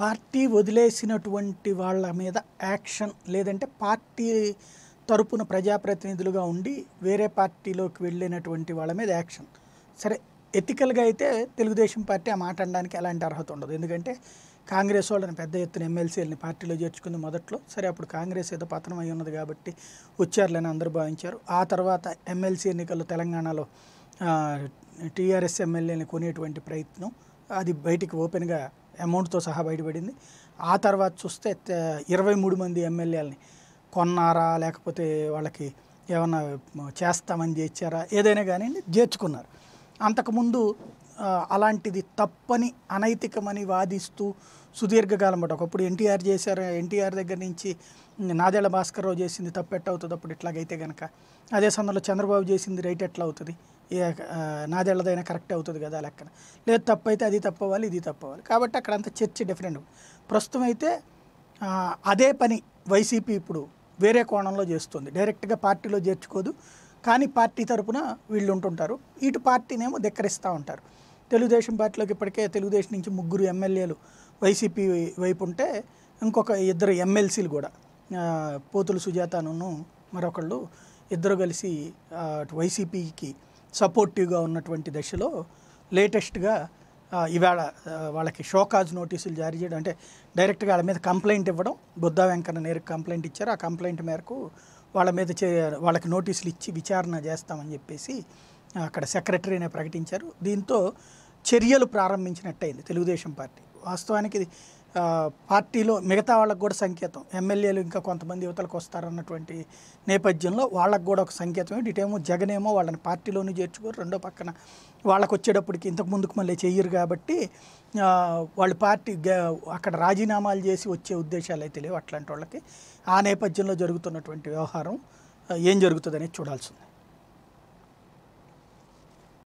party వదిలేసినటువంటి వాళ్ళ మీద action లేదంటే పార్టీ తరపున ప్రజాప్రతినిధులుగా ఉండి వేరే పార్టీలోకి వెళ్ళినటువంటి వాళ్ళ మీద యాక్షన్ సరే ఎథికల్గా అయితే తెలుగుదేశం పార్టీ ఆ మాట అనడానికి ఎలాంటి అర్హత ఉండదు ఎందుకంటే కాంగ్రెస్ వాళ్ళని పెద్ద ఎత్తున ఎమ్మెల్సీలని పార్టీలో చేర్చుకుంది మొదట్లో సరే అప్పుడు కాంగ్రెస్ ఏదో పతనం అయి ఉన్నది కాబట్టి వచ్చారులని అందరూ భావించారు ఆ తర్వాత ఎమ్మెల్సీ ఎన్నికల్లో తెలంగాణలో టీఆర్ఎస్ ఎమ్మెల్యేని కొనేటువంటి ప్రయత్నం అది బయటికి ఓపెన్గా అమౌంట్తో సహా బయటపడింది ఆ తర్వాత చూస్తే ఇరవై మూడు మంది ఎమ్మెల్యేలని కొన్నారా లేకపోతే వాళ్ళకి ఏమన్నా చేస్తామని చేర్చారా ఏదైనా కానీ చేర్చుకున్నారు అంతకుముందు అలాంటిది తప్పని అనైతికమని వాదిస్తూ సుదీర్ఘకాలం పాటు ఒకప్పుడు ఎన్టీఆర్ చేశారు ఎన్టీఆర్ దగ్గర నుంచి భాస్కర్ రావు చేసింది తప్పెట్ట అవుతుంది అప్పుడు ఇట్లాగైతే కనుక అదే సమయంలో చంద్రబాబు చేసింది రైట్ ఎట్లా అవుతుంది నాదేళ్లదైనా కరెక్ట్ అవుతుంది కదా లెక్కన లేదు తప్పైతే అది తప్పవ్వాలి ఇది తప్పవాలి కాబట్టి అక్కడ అంత చర్చ డిఫరెంట్ ప్రస్తుతం అయితే అదే పని వైసీపీ ఇప్పుడు వేరే కోణంలో చేస్తుంది డైరెక్ట్గా పార్టీలో చేర్చుకోదు కానీ పార్టీ తరపున వీళ్ళు ఉంటుంటారు ఇటు పార్టీనేమో ధిక్కరిస్తూ ఉంటారు తెలుగుదేశం పార్టీలోకి ఇప్పటికే తెలుగుదేశం నుంచి ముగ్గురు ఎమ్మెల్యేలు వైసీపీ వైపు ఉంటే ఇంకొక ఇద్దరు ఎమ్మెల్సీలు కూడా పోతులు సుజాతను మరొకళ్ళు ఇద్దరు కలిసి వైసీపీకి సపోర్టివ్గా ఉన్నటువంటి దశలో లేటెస్ట్గా ఇవాళ వాళ్ళకి షోకాజ్ నోటీసులు జారీ చేయడం అంటే డైరెక్ట్గా వాళ్ళ మీద కంప్లైంట్ ఇవ్వడం బుద్ధా వెంకన్న నేరుకు కంప్లైంట్ ఇచ్చారు ఆ కంప్లైంట్ మేరకు వాళ్ళ మీద చే వాళ్ళకి నోటీసులు ఇచ్చి విచారణ చేస్తామని చెప్పేసి అక్కడ సెక్రటరీనే ప్రకటించారు దీంతో చర్యలు ప్రారంభించినట్టయింది తెలుగుదేశం పార్టీ వాస్తవానికి పార్టీలో మిగతా వాళ్ళకు కూడా సంకేతం ఎమ్మెల్యేలు ఇంకా కొంతమంది యువతలకు వస్తారన్నటువంటి నేపథ్యంలో వాళ్ళకు కూడా ఒక సంకేతం ఏంటి ఇటేమో జగనేమో వాళ్ళని పార్టీలోనే చేర్చుకోరు రెండో పక్కన వాళ్ళకు వచ్చేటప్పటికి ఇంతకు ముందుకు మళ్ళీ చెయ్యరు కాబట్టి వాళ్ళు పార్టీ అక్కడ రాజీనామాలు చేసి వచ్చే ఉద్దేశాలు అయితే లేవు అట్లాంటి వాళ్ళకి ఆ నేపథ్యంలో జరుగుతున్నటువంటి వ్యవహారం ఏం జరుగుతుందనేది చూడాల్సింది